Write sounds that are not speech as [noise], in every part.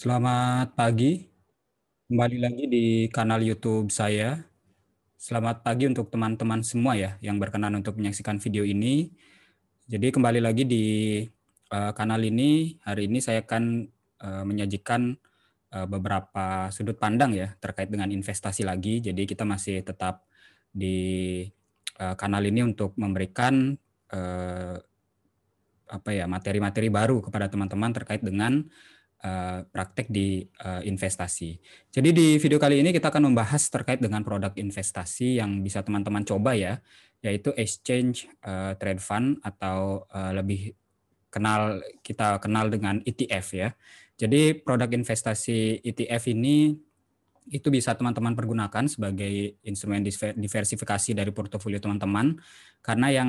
Selamat pagi. Kembali lagi di kanal YouTube saya. Selamat pagi untuk teman-teman semua ya yang berkenan untuk menyaksikan video ini. Jadi kembali lagi di eh, kanal ini hari ini saya akan eh, menyajikan eh, beberapa sudut pandang ya terkait dengan investasi lagi. Jadi kita masih tetap di kanal ini untuk memberikan apa ya materi-materi baru kepada teman-teman terkait dengan Eh, praktek di uh, investasi. Jadi di video kali ini kita akan membahas terkait dengan produk investasi yang bisa teman-teman coba ya, yaitu exchange uh, trade fund atau uh, lebih kenal kita kenal dengan ETF ya. Jadi produk investasi ETF ini itu bisa teman-teman pergunakan sebagai instrumen diversifikasi dari portofolio teman-teman karena yang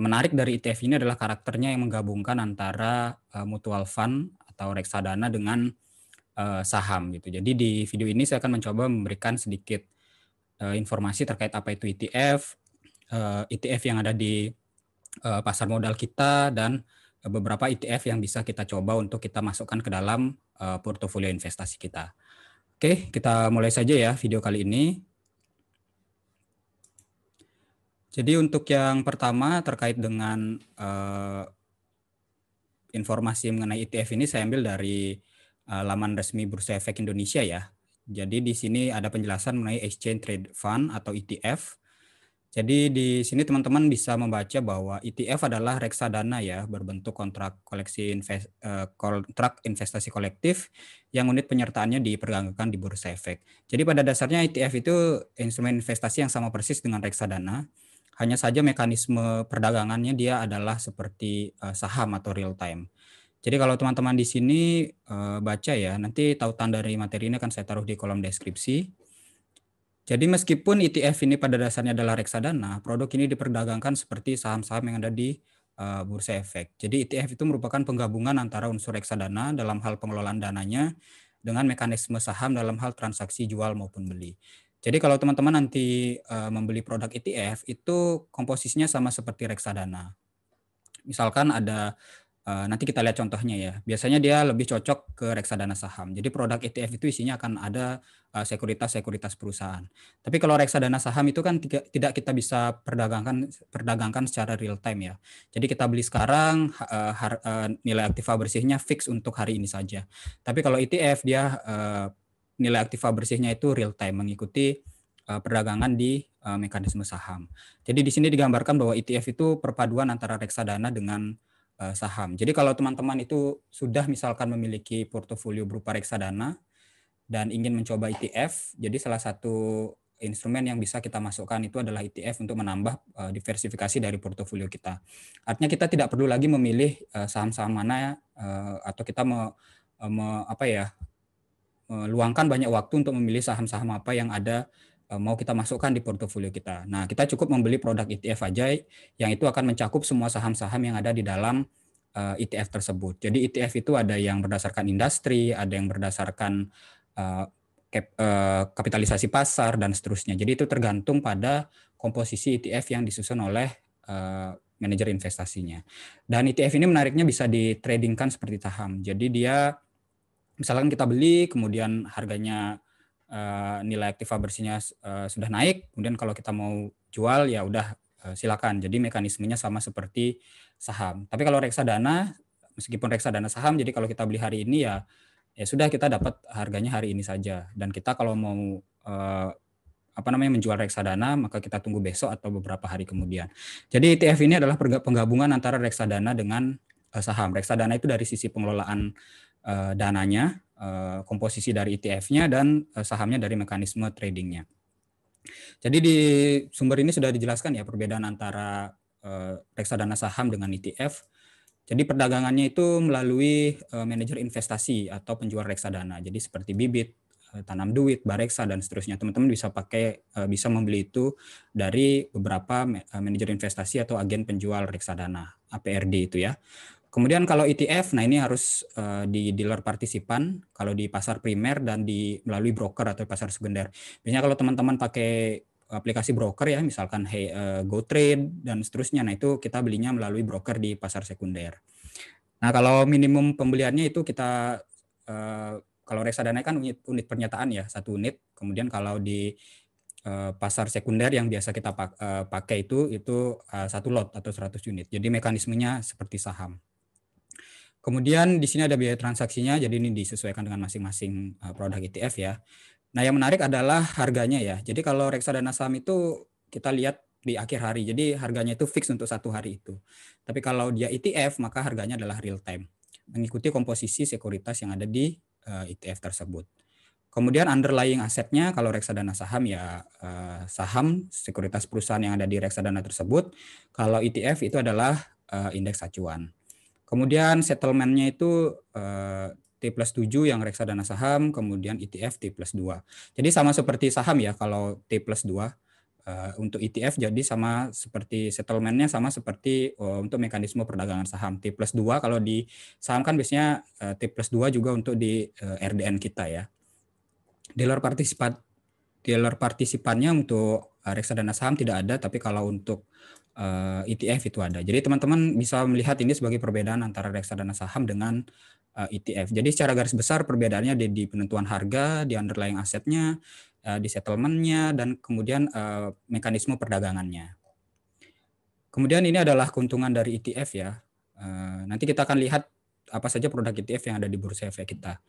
menarik dari ETF ini adalah karakternya yang menggabungkan antara mutual fund atau reksadana dengan uh, saham gitu. Jadi di video ini saya akan mencoba memberikan sedikit uh, informasi terkait apa itu ETF, uh, eh, ETF yang ada di uh, pasar modal kita dan beberapa ETF yang bisa kita coba untuk kita masukkan ke dalam uh, portofolio investasi kita. Oke, kita mulai saja ya video kali ini. Jadi untuk yang pertama terkait dengan informasi mengenai ETF ini saya ambil dari uh, laman resmi Bursa Efek Indonesia ya. Jadi di sini ada penjelasan mengenai Exchange Trade Fund atau ETF. Jadi di sini teman-teman bisa membaca bahwa ETF adalah reksadana ya berbentuk kontrak koleksi invest, eh, kontrak investasi kolektif yang unit penyertaannya diperdagangkan di bursa efek. Jadi pada dasarnya ETF itu instrumen investasi yang sama persis dengan reksadana hanya saja mekanisme perdagangannya dia adalah seperti eh, saham atau real time. Jadi kalau teman-teman di sini eh, baca ya, nanti tautan dari materi ini akan saya taruh di kolom deskripsi. Jadi meskipun ETF ini pada dasarnya adalah reksadana, produk ini diperdagangkan seperti saham-saham yang ada di eh, bursa efek. Jadi ETF itu merupakan penggabungan antara unsur reksadana dalam hal pengelolaan dananya dengan mekanisme saham dalam hal transaksi jual maupun beli. Jadi kalau teman-teman nanti uh, membeli produk ETF itu komposisinya sama seperti reksadana. Misalkan ada uh, nanti kita lihat contohnya ya. Biasanya dia lebih cocok ke reksadana saham. Jadi produk ETF itu isinya akan ada eh, sekuritas-sekuritas uh, perusahaan. Tapi kalau reksadana saham itu kan tiga, tidak kita bisa perdagangkan perdagangkan secara real time ya. Jadi kita beli sekarang uh, har, uh, nilai aktiva bersihnya fix untuk hari ini saja. Tapi kalau ETF dia uh, nilai aktiva bersihnya itu real time mengikuti uh, perdagangan di uh, mekanisme saham. Jadi di sini digambarkan bahwa ETF itu perpaduan antara reksadana dengan uh, saham. Jadi kalau teman-teman itu sudah misalkan memiliki portofolio berupa reksadana dan ingin mencoba ETF, jadi salah satu instrumen yang bisa kita masukkan itu adalah ETF untuk menambah diversifikasi dari portofolio kita. Artinya kita tidak perlu lagi memilih saham-saham mana uh, atau kita me, me, apa ya Eh, luangkan banyak waktu untuk memilih saham-saham apa yang ada eh, mau kita masukkan di portofolio kita. Nah, kita cukup membeli produk ETF aja yang itu akan mencakup semua saham-saham yang ada di dalam ETF eh, e tersebut. Jadi ETF itu ada yang berdasarkan industri, ada yang berdasarkan kapitalisasi pasar dan seterusnya. Jadi itu tergantung pada komposisi ETF yang disusun oleh manajer investasinya. Dan ETF ini menariknya bisa ditradingkan seperti saham. Jadi dia misalkan kita beli kemudian harganya eh, nilai aktiva bersihnya eh, sudah naik kemudian kalau kita mau jual ya udah eh, silakan jadi mekanismenya sama seperti saham tapi kalau reksadana meskipun reksadana saham jadi kalau kita beli hari ini ya ya sudah kita dapat harganya hari ini saja dan kita kalau mau apa namanya menjual reksadana maka kita tunggu besok atau beberapa hari kemudian. Jadi ETF ini adalah penggabungan antara reksadana dengan saham. Reksadana itu dari sisi pengelolaan uh, dananya, uh, komposisi dari ETF-nya dan uh, sahamnya dari mekanisme tradingnya. Jadi di sumber ini sudah dijelaskan ya perbedaan antara uh, reksadana saham dengan ETF. Jadi perdagangannya itu melalui uh, manajer investasi atau penjual reksadana. Jadi seperti bibit, uh, tanam duit, bareksa dan seterusnya. Teman-teman bisa pakai uh, bisa membeli itu dari beberapa manajer investasi atau agen penjual reksadana, APRD itu ya. Kemudian kalau ETF, nah ini harus uh, di dealer partisipan, kalau di pasar primer dan di melalui broker atau pasar sekunder. Biasanya kalau teman-teman pakai aplikasi broker ya, misalkan Hey uh, GoTrade dan seterusnya, nah itu kita belinya melalui broker di pasar sekunder. Nah kalau minimum pembeliannya itu kita uh, kalau reksadana kan unit, unit pernyataan ya satu unit. Kemudian kalau di pasar sekunder yang biasa kita pakai itu itu satu lot atau 100 unit. Jadi mekanismenya seperti saham. Kemudian di sini ada biaya transaksinya, jadi ini disesuaikan dengan masing-masing eh, produk ETF ya. Nah yang menarik adalah harganya ya. Jadi kalau reksadana saham itu kita lihat di akhir hari. Jadi harganya itu fix untuk satu hari itu. Tapi kalau dia ETF maka harganya adalah real time. Mengikuti komposisi sekuritas yang ada di ETF eh, e tersebut. Kemudian underlying asetnya kalau reksadana saham ya eh, saham sekuritas perusahaan yang ada di reksadana tersebut. Kalau ETF itu adalah indeks acuan. Kemudian settlementnya itu eh, T plus 7 yang reksadana saham, kemudian ETF T plus 2. Jadi sama seperti saham ya kalau T plus 2 eh, untuk ETF jadi sama seperti settlementnya sama seperti eh, untuk mekanisme perdagangan saham T plus 2 kalau di saham kan biasanya T plus 2 juga untuk di RDN kita ya dealer partisipan dealer partisipannya untuk Eh, reksadana saham tidak ada, tapi kalau untuk ETF eh, e itu ada. Jadi teman-teman bisa melihat ini sebagai perbedaan antara reksadana saham dengan ETF. Eh, e Jadi secara garis besar perbedaannya di, di penentuan harga, di underlying asetnya, di settlementnya, dan kemudian mekanisme perdagangannya. Kemudian ini adalah keuntungan dari ETF ya. nanti kita akan lihat apa saja produk ETF yang ada di bursa efek kita.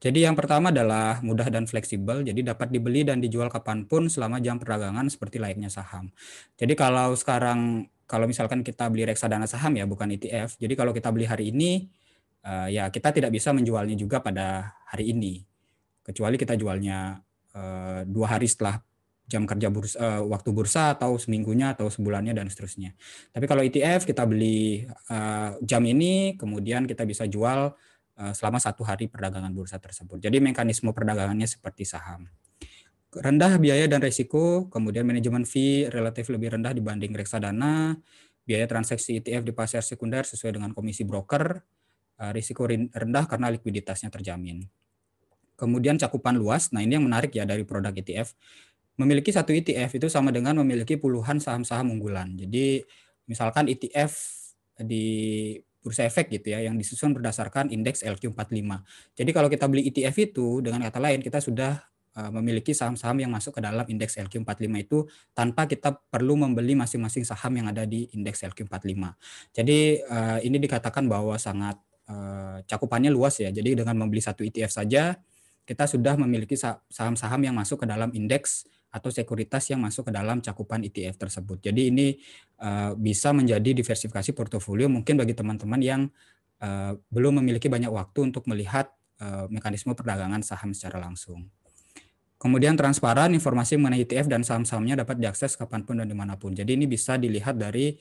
Jadi yang pertama adalah mudah dan fleksibel, jadi dapat dibeli dan dijual kapanpun selama jam perdagangan seperti layaknya saham. Jadi kalau sekarang, kalau misalkan kita beli reksadana saham ya, bukan ETF, jadi kalau kita beli hari ini, eh, ya kita tidak bisa menjualnya juga pada hari ini. Kecuali kita jualnya eh, dua hari setelah jam kerja bursa, eh, waktu bursa atau seminggunya atau sebulannya dan seterusnya. Tapi kalau ETF kita beli jam ini, kemudian kita bisa jual Eh, selama satu hari perdagangan bursa tersebut. Jadi mekanisme perdagangannya seperti saham. Rendah biaya dan risiko, kemudian manajemen fee relatif lebih rendah dibanding reksadana, biaya transaksi ETF di pasar sekunder sesuai dengan komisi broker, eh, risiko rendah karena likuiditasnya terjamin. Kemudian cakupan luas, nah ini yang menarik ya dari produk ETF. Memiliki satu ETF itu sama dengan memiliki puluhan saham-saham unggulan. Jadi misalkan ETF di bursa efek gitu ya yang disusun berdasarkan indeks LQ45. Jadi kalau kita beli ETF itu dengan kata lain kita sudah eh, memiliki saham-saham yang masuk ke dalam indeks LQ45 itu tanpa kita perlu membeli masing-masing saham yang ada di indeks LQ45. Jadi eh, ini dikatakan bahwa sangat eh, cakupannya luas ya. Jadi dengan membeli satu ETF saja kita sudah memiliki saham-saham yang masuk ke dalam indeks atau sekuritas yang masuk ke dalam cakupan ETF tersebut. Jadi ini eh, bisa menjadi diversifikasi portofolio mungkin bagi teman-teman yang eh, belum memiliki banyak waktu untuk melihat eh, mekanisme perdagangan saham secara langsung. Kemudian transparan informasi mengenai ETF dan saham-sahamnya dapat diakses kapanpun dan dimanapun. Jadi ini bisa dilihat dari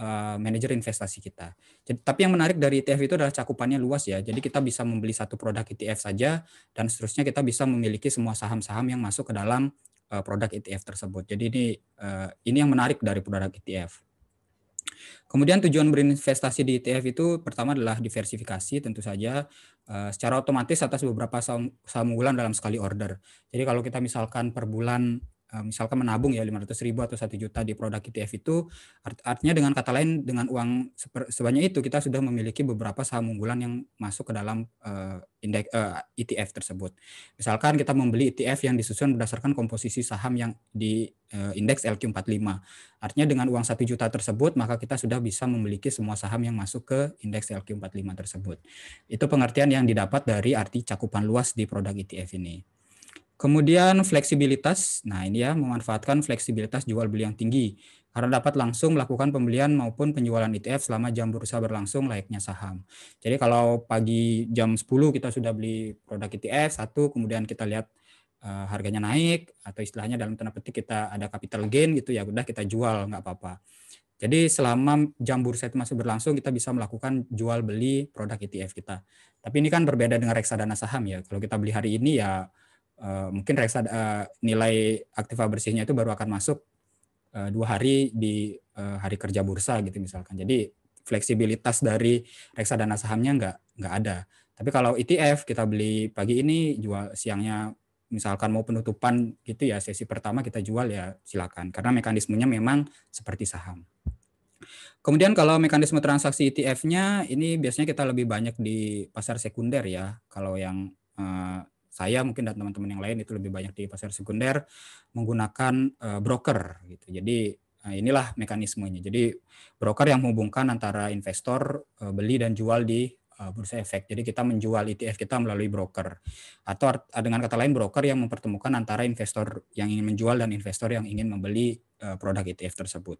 uh, manajer investasi kita. Jadi, tapi yang menarik dari ETF itu adalah cakupannya luas ya. Jadi kita bisa membeli satu produk ETF saja dan seterusnya kita bisa memiliki semua saham-saham yang masuk ke dalam uh, produk ETF tersebut. Jadi ini uh, ini yang menarik dari produk ETF. Kemudian tujuan berinvestasi di ETF itu pertama adalah diversifikasi tentu saja secara otomatis atas beberapa saham, saham unggulan dalam sekali order. Jadi kalau kita misalkan per bulan Eh, misalkan menabung ya 500 ribu atau satu juta di produk ETF itu art artinya dengan kata lain dengan uang sebanyak itu kita sudah memiliki beberapa saham unggulan yang masuk ke dalam uh, indeks uh, eh, ETF tersebut. Misalkan kita membeli ETF yang disusun berdasarkan komposisi saham yang di uh, indeks LQ45. Artinya dengan uang satu juta tersebut maka kita sudah bisa memiliki semua saham yang masuk ke indeks LQ45 tersebut. Itu pengertian yang didapat dari arti cakupan luas di produk ETF ini. Kemudian fleksibilitas. Nah, ini ya memanfaatkan fleksibilitas jual beli yang tinggi karena dapat langsung melakukan pembelian maupun penjualan ETF selama jam bursa berlangsung layaknya saham. Jadi kalau pagi jam 10 kita sudah beli produk ETF satu, kemudian kita lihat eh, harganya naik atau istilahnya dalam tanda petik kita ada capital gain gitu ya udah kita jual nggak apa-apa. Jadi selama jam bursa itu masih berlangsung kita bisa melakukan jual beli produk ETF kita. Tapi ini kan berbeda dengan reksadana saham ya. Kalau kita beli hari ini ya Eh, mungkin reksa uh, eh, nilai aktiva bersihnya itu baru akan masuk uh, dua hari di uh, hari kerja bursa gitu misalkan. Jadi fleksibilitas dari reksadana sahamnya nggak nggak ada. Tapi kalau ETF kita beli pagi ini jual siangnya misalkan mau penutupan gitu ya sesi pertama kita jual ya silakan karena mekanismenya memang seperti saham. Kemudian kalau mekanisme transaksi ETF-nya ini biasanya kita lebih banyak di pasar sekunder ya kalau yang uh, saya mungkin dan teman-teman yang lain itu lebih banyak di pasar sekunder menggunakan uh, broker gitu. Jadi uh, inilah mekanismenya. Jadi broker yang menghubungkan antara investor uh, beli dan jual di uh, bursa efek. Jadi kita menjual ETF kita melalui broker. Atau dengan kata lain broker yang mempertemukan antara investor yang ingin menjual dan investor yang ingin membeli uh, produk ETF tersebut.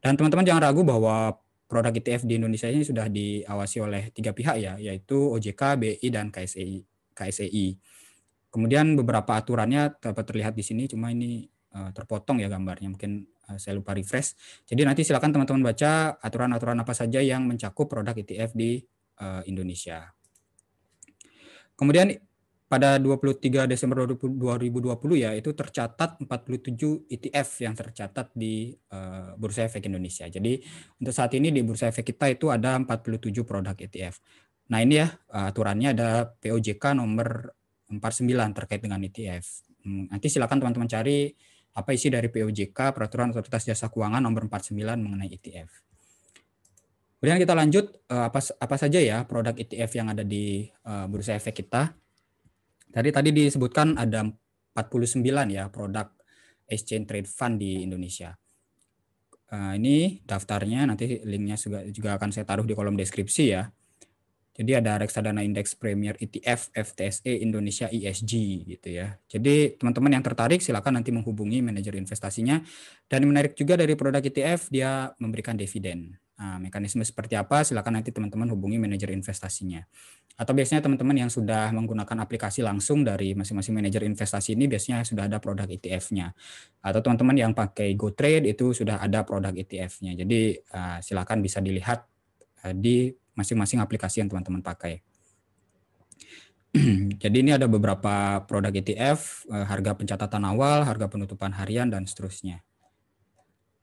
Dan teman-teman jangan ragu bahwa produk ETF di Indonesia ini sudah diawasi oleh tiga pihak ya, yaitu OJK, BI dan KSEI. KSEI. Kemudian beberapa aturannya dapat terlihat di sini, cuma ini eh, terpotong ya gambarnya, mungkin eh, saya lupa refresh. Jadi nanti silakan teman-teman baca aturan-aturan apa saja yang mencakup produk ETF di eh, Indonesia. Kemudian pada 23 Desember 2020 ya itu tercatat 47 ETF yang tercatat di Bursa Efek Indonesia. Jadi untuk saat ini di Bursa Efek kita itu ada 47 produk ETF. Nah ini ya aturannya ada POJK nomor 49 terkait dengan ETF. Hmm, nanti silakan teman-teman cari apa isi dari POJK Peraturan Otoritas Jasa Keuangan nomor 49 mengenai ETF. Kemudian kita lanjut eh, apa apa saja ya produk ETF yang ada di uh, bursa efek kita. Tadi tadi disebutkan ada 49 ya produk exchange trade fund di Indonesia. Eh, ini daftarnya nanti linknya juga juga akan saya taruh di kolom deskripsi ya. Jadi ada reksadana indeks Premier ETF FTSE Indonesia ISG e gitu ya. Jadi teman-teman yang tertarik silakan nanti menghubungi manajer investasinya. Dan menarik juga dari produk ETF dia memberikan dividen. Nah, mekanisme seperti apa silakan nanti teman-teman hubungi manajer investasinya. Atau biasanya teman-teman yang sudah menggunakan aplikasi langsung dari masing-masing manajer investasi ini biasanya sudah ada produk ETF-nya. Atau teman-teman yang pakai GoTrade itu sudah ada produk ETF-nya. Jadi eh, silakan bisa dilihat eh, di masing-masing aplikasi yang teman-teman pakai. [clears throat] Jadi ini ada beberapa produk ETF, eh, harga pencatatan awal, harga penutupan harian, dan seterusnya.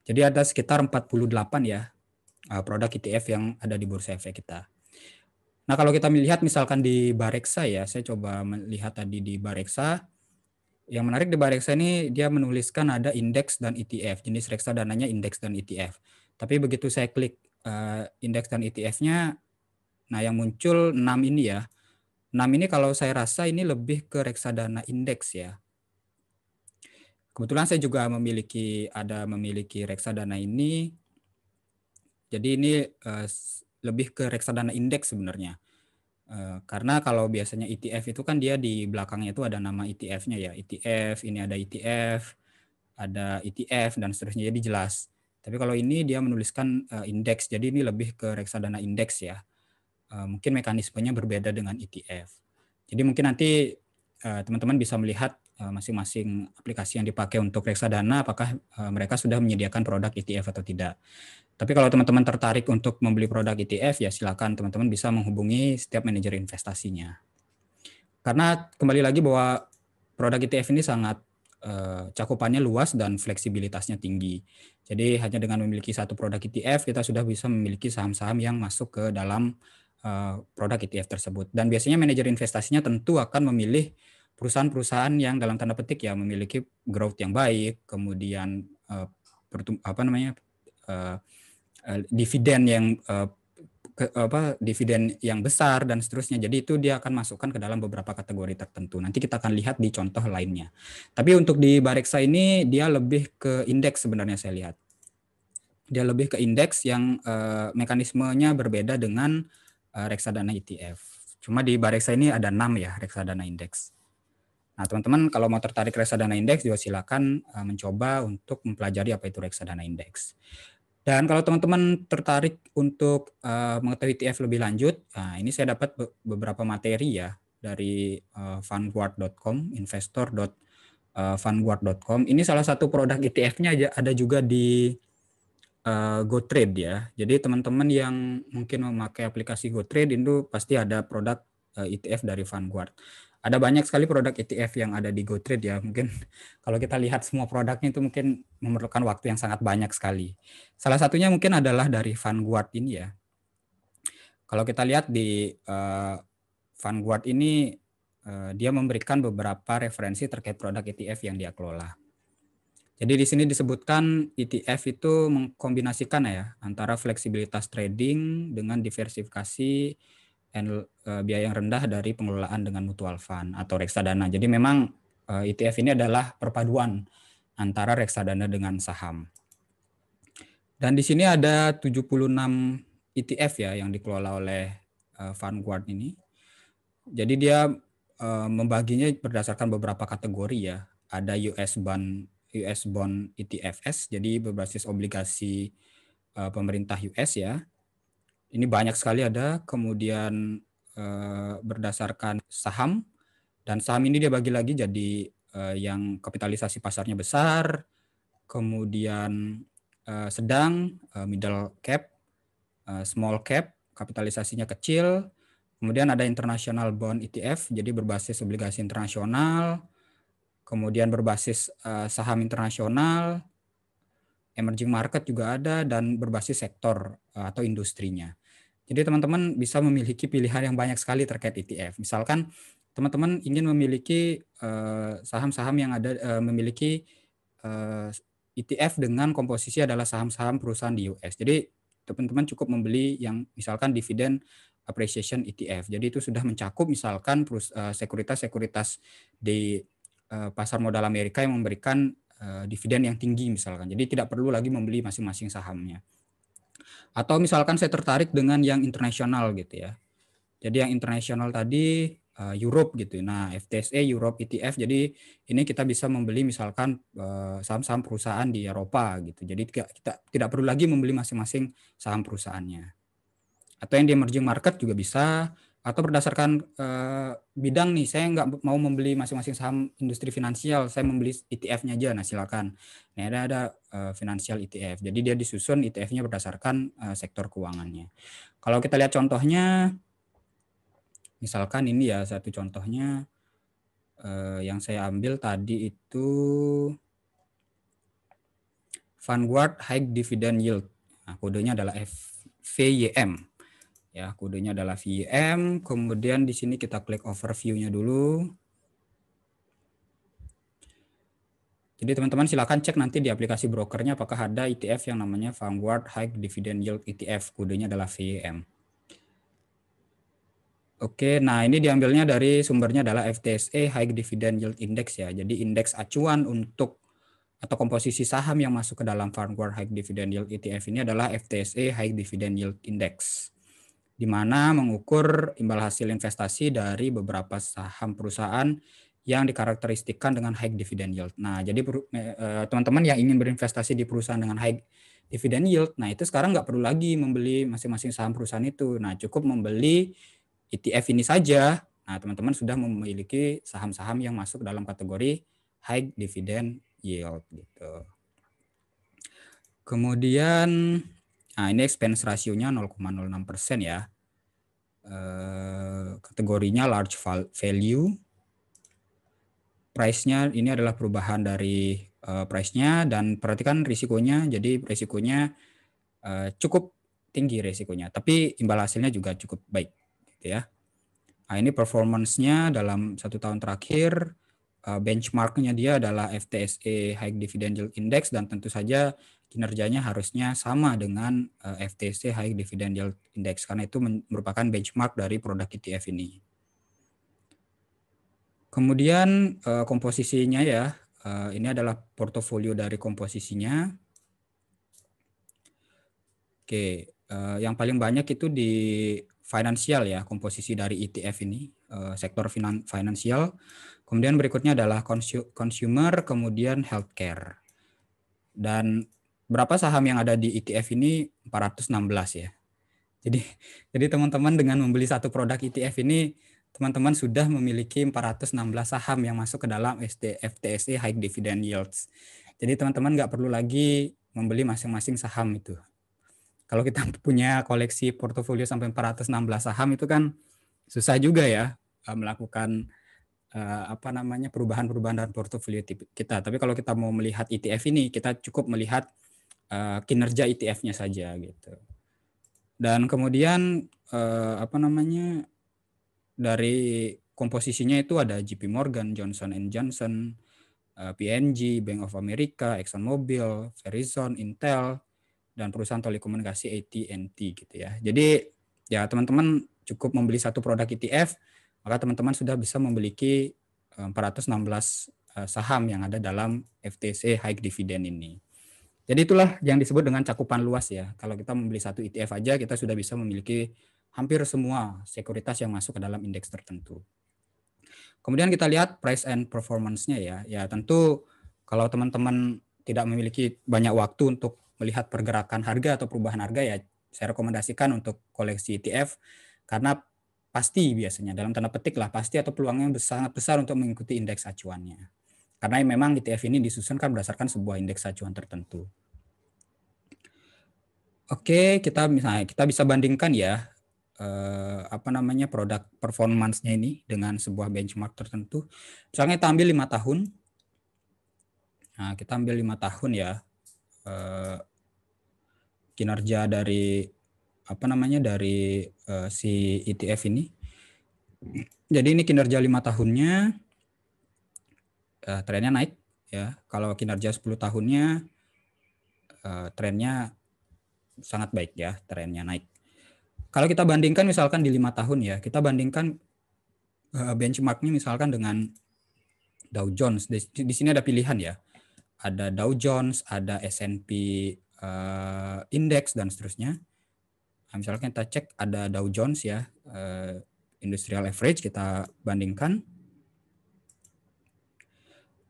Jadi ada sekitar 48 ya eh, produk ETF yang ada di Bursa Efek kita. Nah kalau kita melihat misalkan di Bareksa ya, saya coba melihat tadi di Bareksa, yang menarik di Bareksa ini dia menuliskan ada indeks dan ETF, jenis reksa dananya indeks dan ETF. Tapi begitu saya klik uh, indeks dan ETF-nya. Nah, yang muncul 6 ini ya. 6 ini kalau saya rasa ini lebih ke reksadana indeks ya. Kebetulan saya juga memiliki ada memiliki reksadana ini. Jadi ini uh, lebih ke reksadana indeks sebenarnya. Uh, karena kalau biasanya ETF itu kan dia di belakangnya itu ada nama ETF-nya ya. ETF, ini ada ETF, ada ETF dan seterusnya jadi jelas. Tapi kalau ini dia menuliskan uh, indeks, jadi ini lebih ke reksadana indeks ya. Uh, mungkin mekanismenya berbeda dengan ETF. Jadi mungkin nanti eh, teman-teman uh, bisa melihat masing-masing uh, aplikasi yang dipakai untuk reksadana apakah uh, mereka sudah menyediakan produk ETF atau tidak. Tapi kalau teman-teman tertarik untuk membeli produk ETF ya silakan teman-teman bisa menghubungi setiap manajer investasinya. Karena kembali lagi bahwa produk ETF ini sangat cakupannya luas dan fleksibilitasnya tinggi. Jadi hanya dengan memiliki satu produk ETF kita sudah bisa memiliki saham-saham yang masuk ke dalam eh, produk ETF tersebut. Dan biasanya manajer investasinya tentu akan memilih perusahaan-perusahaan yang dalam tanda petik ya memiliki growth yang baik, kemudian eh, apa namanya eh, dividen yang ke, apa dividen yang besar dan seterusnya. Jadi itu dia akan masukkan ke dalam beberapa kategori tertentu. Nanti kita akan lihat di contoh lainnya. Tapi untuk di Bareksa ini dia lebih ke indeks sebenarnya saya lihat. Dia lebih ke indeks yang uh, mekanismenya berbeda dengan uh, reksadana ETF. Cuma di Bareksa ini ada 6 ya reksadana indeks. Nah, teman-teman kalau mau tertarik reksadana indeks juga silakan uh, mencoba untuk mempelajari apa itu reksadana indeks. Dan kalau teman-teman tertarik untuk uh, mengetahui ETF lebih lanjut, nah ini saya dapat be beberapa materi ya dari uh, eh, vanguard.com, investor.vanguard.com. Eh, ini salah satu produk ETF-nya ada juga di uh, GoTrade ya. Jadi teman-teman yang mungkin memakai aplikasi GoTrade itu pasti ada produk uh, ETF dari Vanguard ada banyak sekali produk ETF yang ada di GoTrade ya. Mungkin [laughs] kalau kita lihat semua produknya itu mungkin memerlukan waktu yang sangat banyak sekali. Salah satunya mungkin adalah dari Vanguard ini ya. Kalau kita lihat di uh, Vanguard ini uh, dia memberikan beberapa referensi terkait produk ETF yang dia kelola. Jadi di sini disebutkan ETF itu mengkombinasikan ya antara fleksibilitas trading dengan diversifikasi and uh, biaya yang rendah dari pengelolaan dengan mutual fund atau reksadana. Jadi memang uh, eh, ETF ini adalah perpaduan antara reksadana dengan saham. Dan di sini ada 76 ETF e ya yang dikelola oleh uh, Vanguard ini. Jadi dia uh, membaginya berdasarkan beberapa kategori ya. Ada US bond US bond ETFs, jadi berbasis obligasi uh, pemerintah US ya. Ini banyak sekali ada, kemudian eh, berdasarkan saham dan saham ini dia bagi lagi jadi eh, yang kapitalisasi pasarnya besar, kemudian eh, sedang, eh, middle cap, eh, small cap, kapitalisasinya kecil, kemudian ada international bond ETF, jadi berbasis obligasi internasional, kemudian berbasis eh, saham internasional, emerging market juga ada dan berbasis sektor eh, atau industrinya. Jadi teman-teman bisa memiliki pilihan yang banyak sekali terkait ETF. Misalkan teman-teman ingin memiliki eh, saham-saham uh, yang ada uh, memiliki uh, eh, ETF dengan komposisi adalah saham-saham perusahaan di US. Jadi teman-teman cukup membeli yang misalkan dividen appreciation ETF. Jadi itu sudah mencakup misalkan sekuritas-sekuritas di pasar modal Amerika yang memberikan dividen yang tinggi misalkan. Jadi tidak perlu lagi membeli masing-masing sahamnya. Atau misalkan saya tertarik dengan yang internasional gitu ya. Jadi yang internasional tadi uh, Europe gitu. Nah, FTSE Europe ETF. Jadi ini kita bisa membeli misalkan saham eh, saham-saham perusahaan di Eropa gitu. Jadi tidak kita tidak perlu lagi membeli masing-masing saham perusahaannya. Atau yang di emerging market juga bisa atau berdasarkan uh, bidang nih saya nggak mau membeli masing-masing saham industri finansial saya membeli ETF-nya aja nah silakan nah ada ada uh, eh, financial ETF jadi dia disusun ETF-nya berdasarkan uh, sektor keuangannya kalau kita lihat contohnya misalkan ini ya satu contohnya uh, yang saya ambil tadi itu Vanguard High Dividend Yield nah, kodenya adalah FVYM ya kodenya adalah VM kemudian di sini kita klik overviewnya dulu jadi teman-teman silahkan cek nanti di aplikasi brokernya apakah ada ETF yang namanya Vanguard High Dividend Yield ETF kodenya adalah VM Oke, nah ini diambilnya dari sumbernya adalah FTSE High Dividend Yield Index ya. Jadi indeks acuan untuk atau komposisi saham yang masuk ke dalam Vanguard High Dividend Yield ETF ini adalah FTSE High Dividend Yield Index di mana mengukur imbal hasil investasi dari beberapa saham perusahaan yang dikarakteristikan dengan high dividend yield. Nah, jadi eh, eh, teman-teman yang ingin berinvestasi di perusahaan dengan high dividend yield, nah itu sekarang nggak perlu lagi membeli masing-masing saham perusahaan itu. Nah, cukup membeli ETF ini saja. Nah, teman-teman sudah memiliki saham-saham yang masuk dalam kategori high dividend yield gitu. Kemudian Nah, ini expense rasionya 0,06 persen ya. Eh, kategorinya large value. Price-nya ini adalah perubahan dari eh, price-nya dan perhatikan risikonya. Jadi risikonya eh, cukup tinggi risikonya, tapi imbal hasilnya juga cukup baik, gitu ya. Nah, ini performance-nya dalam satu tahun terakhir benchmarknya dia adalah FTSE High Dividend Yield Index dan tentu saja kinerjanya harusnya sama dengan uh, eh, FTSE High Dividend Yield Index karena itu merupakan benchmark dari produk ETF ini. Kemudian eh, komposisinya ya, eh, ini adalah portofolio dari komposisinya. Oke, yang paling banyak itu di finansial ya, komposisi dari ETF ini, sektor finansial. Kemudian berikutnya adalah consumer, kemudian healthcare. Dan berapa saham yang ada di ETF ini 416 ya. Jadi jadi teman-teman dengan membeli satu produk ETF ini teman-teman sudah memiliki 416 saham yang masuk ke dalam TSE High Dividend Yields. Jadi teman-teman nggak perlu lagi membeli masing-masing saham itu. Kalau kita [laughs] punya koleksi portofolio sampai 416 saham itu kan susah juga ya eh, melakukan eh, apa namanya perubahan-perubahan dalam portofolio kita. Tapi kalau kita mau melihat ETF ini, kita cukup melihat Eh, kinerja ETF-nya saja gitu. Dan kemudian uh, apa namanya dari komposisinya itu ada JP Morgan, Johnson Johnson, uh, eh, PNG, Bank of America, Exxon Mobil, Verizon, Intel, dan perusahaan telekomunikasi AT&T gitu ya. Jadi ya teman-teman cukup membeli satu produk ETF, maka teman-teman sudah bisa memiliki 416 saham yang ada dalam FTC High Dividend ini. Jadi itulah yang disebut dengan cakupan luas ya. Kalau kita membeli satu ETF aja, kita sudah bisa memiliki hampir semua sekuritas yang masuk ke dalam indeks tertentu. Kemudian kita lihat price and performance-nya ya. Ya tentu kalau teman-teman tidak memiliki banyak waktu untuk melihat pergerakan harga atau perubahan harga ya saya rekomendasikan untuk koleksi ETF karena pasti biasanya dalam tanda petik lah pasti atau peluangnya sangat besar untuk mengikuti indeks acuannya. Karena memang ETF ini disusun kan berdasarkan sebuah indeks acuan tertentu. Oke, kita misalnya kita bisa bandingkan ya eh, apa namanya produk performance-nya ini dengan sebuah benchmark tertentu. Misalnya kita ambil lima tahun. Nah, kita ambil lima tahun ya eh, kinerja dari apa namanya dari eh, si ETF ini. Jadi ini kinerja lima tahunnya uh, trennya naik ya. Kalau kinerja 10 tahunnya uh, trennya sangat baik ya, trennya naik. Kalau kita bandingkan misalkan di lima tahun ya, kita bandingkan uh, benchmarknya misalkan dengan Dow Jones. Di, di sini ada pilihan ya, ada Dow Jones, ada S&P uh, Index dan seterusnya. Nah, misalkan kita cek ada Dow Jones ya, uh, Industrial Average kita bandingkan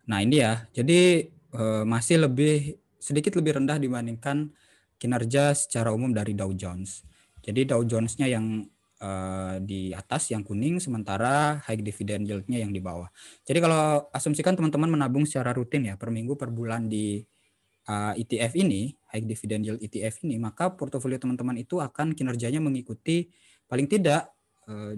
Nah ini ya, jadi eh, masih lebih sedikit lebih rendah dibandingkan kinerja secara umum dari Dow Jones. Jadi Dow Jones-nya yang eh, di atas yang kuning, sementara high dividend yield-nya yang di bawah. Jadi kalau asumsikan teman-teman menabung secara rutin ya per minggu per bulan di ETF eh, e ini, high dividend yield ETF ini, maka portofolio teman-teman itu akan kinerjanya mengikuti paling tidak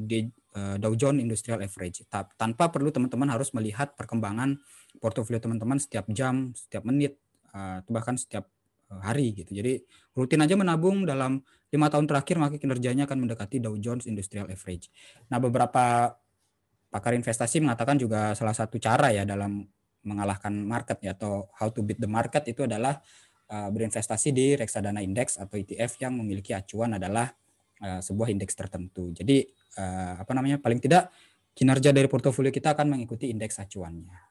di Dow Jones Industrial Average. Tanpa perlu teman-teman harus melihat perkembangan portofolio teman-teman setiap jam, setiap menit, eh, atau bahkan setiap eh, hari gitu. Jadi rutin aja menabung dalam lima tahun terakhir maka kinerjanya akan mendekati Dow Jones Industrial Average. Nah beberapa pakar investasi mengatakan juga salah satu cara ya dalam mengalahkan market ya atau how to beat the market itu adalah eh, berinvestasi di reksadana indeks atau ETF yang memiliki acuan adalah sebuah indeks tertentu. Jadi apa namanya paling tidak kinerja dari portofolio kita akan mengikuti indeks acuannya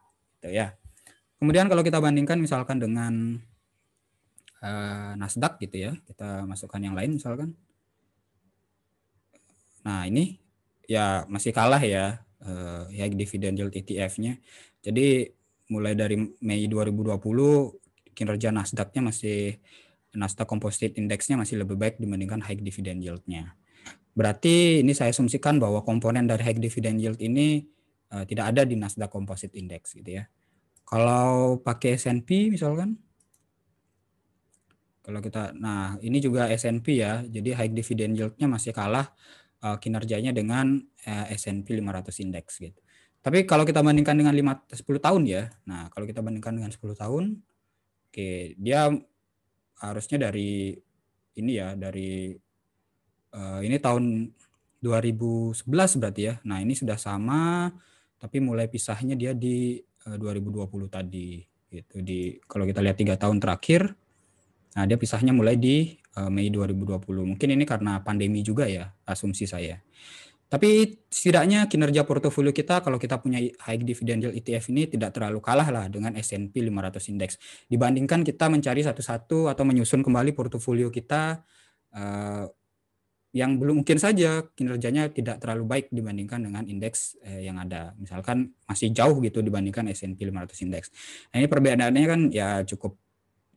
gitu ya. Kemudian kalau kita bandingkan misalkan dengan eh, Nasdaq gitu ya, kita masukkan yang lain misalkan. Nah ini ya masih kalah ya eh, ya dividend yield ETF-nya. Jadi mulai dari Mei 2020 kinerja Nasdaq-nya masih Nasdaq Composite Index-nya masih lebih baik dibandingkan high dividend yield-nya. Berarti ini saya asumsikan bahwa komponen dari high dividend yield ini Eh, tidak ada di Nasdaq Composite Index gitu ya. Kalau pakai S&P misalkan kalau kita nah ini juga S&P ya. Jadi high dividend yield-nya masih kalah uh, kinerjanya dengan uh, S&P 500 index gitu. Tapi kalau kita bandingkan dengan 5 10 tahun ya. Nah, kalau kita bandingkan dengan 10 tahun oke, okay, dia harusnya dari ini ya, dari uh, ini tahun 2011 berarti ya. Nah, ini sudah sama tapi mulai pisahnya dia di eh, uh, 2020 tadi gitu di kalau kita lihat tiga tahun terakhir nah dia pisahnya mulai di uh, Mei 2020 mungkin ini karena pandemi juga ya asumsi saya tapi setidaknya kinerja portofolio kita kalau kita punya high dividend yield ETF ini tidak terlalu kalah lah dengan S&P 500 indeks. Dibandingkan kita mencari satu-satu atau menyusun kembali portofolio kita eh, yang belum mungkin saja kinerjanya tidak terlalu baik dibandingkan dengan indeks eh, yang ada. Misalkan masih jauh gitu dibandingkan S&P 500 indeks. Nah, ini perbedaannya kan ya cukup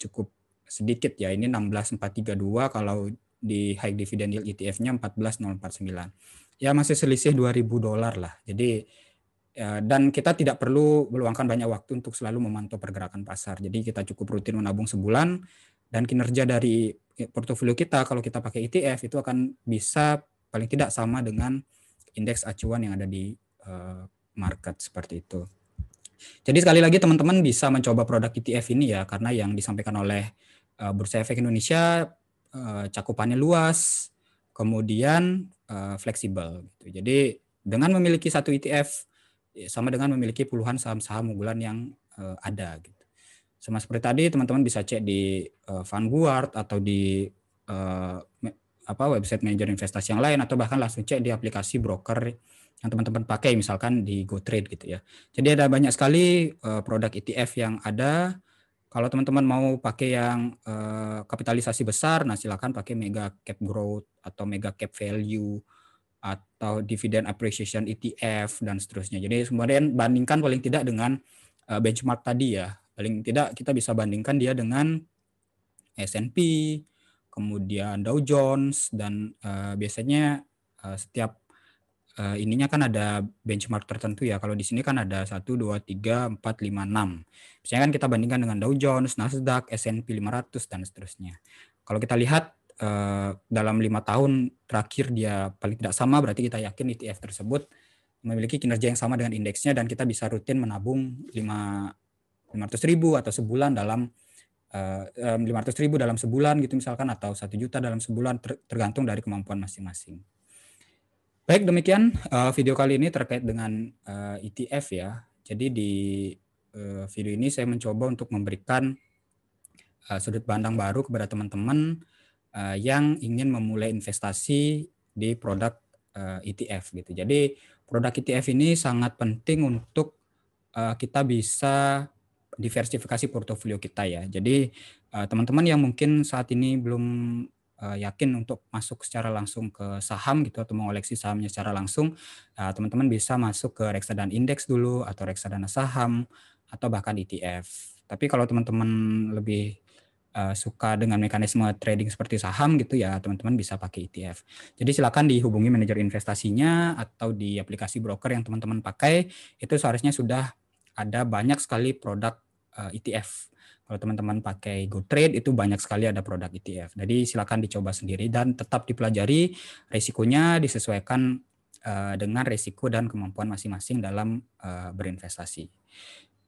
cukup sedikit ya. Ini 16432 kalau di high dividend yield ETF-nya 14049. Ya masih selisih 2000 dolar lah. Jadi ya, dan kita tidak perlu meluangkan banyak waktu untuk selalu memantau pergerakan pasar. Jadi kita cukup rutin menabung sebulan dan kinerja dari eh, portofolio kita kalau kita pakai ETF itu akan bisa paling tidak sama dengan indeks acuan yang ada di eh, market seperti itu. Jadi sekali lagi teman-teman bisa mencoba produk ETF ini ya karena yang disampaikan oleh eh, Bursa Efek Indonesia cakupannya luas, kemudian fleksibel gitu. Jadi dengan memiliki satu ETF sama dengan memiliki puluhan saham-saham unggulan yang ada gitu. Sama seperti tadi teman-teman bisa cek di uh, Vanguard atau di uh, apa website manajer investasi yang lain atau bahkan langsung cek di aplikasi broker yang teman-teman pakai misalkan di GoTrade gitu ya. Jadi ada banyak sekali uh, produk ETF yang ada. Kalau teman-teman mau pakai yang uh, kapitalisasi besar, nah silakan pakai Mega Cap Growth atau Mega Cap Value atau Dividend Appreciation ETF dan seterusnya. Jadi kemudian bandingkan paling tidak dengan uh, benchmark tadi ya, Paling tidak kita bisa bandingkan dia dengan S&P, kemudian Dow Jones dan uh, biasanya uh, setiap uh, ininya kan ada benchmark tertentu ya. Kalau di sini kan ada 1 2 3 4 5 6. Biasanya kan kita bandingkan dengan Dow Jones, Nasdaq, S&P 500 dan seterusnya. Kalau kita lihat uh, dalam lima tahun terakhir dia paling tidak sama berarti kita yakin ETF tersebut memiliki kinerja yang sama dengan indeksnya dan kita bisa rutin menabung lima 500 ribu atau sebulan dalam eh, lima ribu dalam sebulan gitu misalkan atau satu juta dalam sebulan tergantung dari kemampuan masing-masing. Baik demikian eh, video kali ini terkait dengan ETF eh, e ya. Jadi di video ini saya mencoba untuk memberikan sudut pandang baru kepada teman-teman yang ingin memulai investasi di produk ETF e gitu. Jadi produk ETF ini sangat penting untuk kita bisa diversifikasi portofolio kita ya. Jadi eh, teman-teman yang mungkin saat ini belum eh, yakin untuk masuk secara langsung ke saham gitu atau mengoleksi sahamnya secara langsung, eh, teman-teman bisa masuk ke reksadana indeks dulu atau reksadana saham atau bahkan ETF. Tapi kalau teman-teman lebih suka dengan mekanisme trading seperti saham gitu ya teman-teman bisa pakai ETF. Jadi silakan dihubungi manajer investasinya atau di aplikasi broker yang teman-teman pakai itu seharusnya sudah ada banyak sekali produk ETF. Eh, e Kalau teman-teman pakai GoTrade itu banyak sekali ada produk ETF. Jadi silakan dicoba sendiri dan tetap dipelajari risikonya disesuaikan uh, dengan risiko dan kemampuan masing-masing dalam uh, berinvestasi.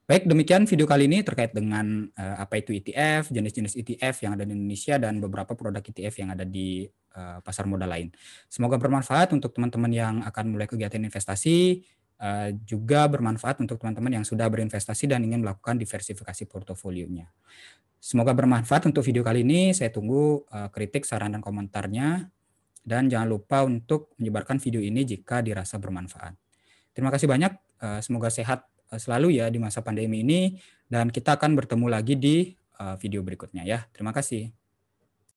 Baik, demikian video kali ini terkait dengan uh, apa itu ETF, jenis-jenis ETF yang ada di Indonesia dan beberapa produk ETF yang ada di uh, pasar modal lain. Semoga bermanfaat untuk teman-teman yang akan mulai kegiatan investasi. Eh, juga bermanfaat untuk teman-teman yang sudah berinvestasi dan ingin melakukan diversifikasi portofolionya. Semoga bermanfaat untuk video kali ini. Saya tunggu eh, kritik, saran, dan komentarnya. Dan jangan lupa untuk menyebarkan video ini jika dirasa bermanfaat. Terima kasih banyak. Eh, semoga sehat selalu ya di masa pandemi ini. Dan kita akan bertemu lagi di video berikutnya ya. Terima kasih.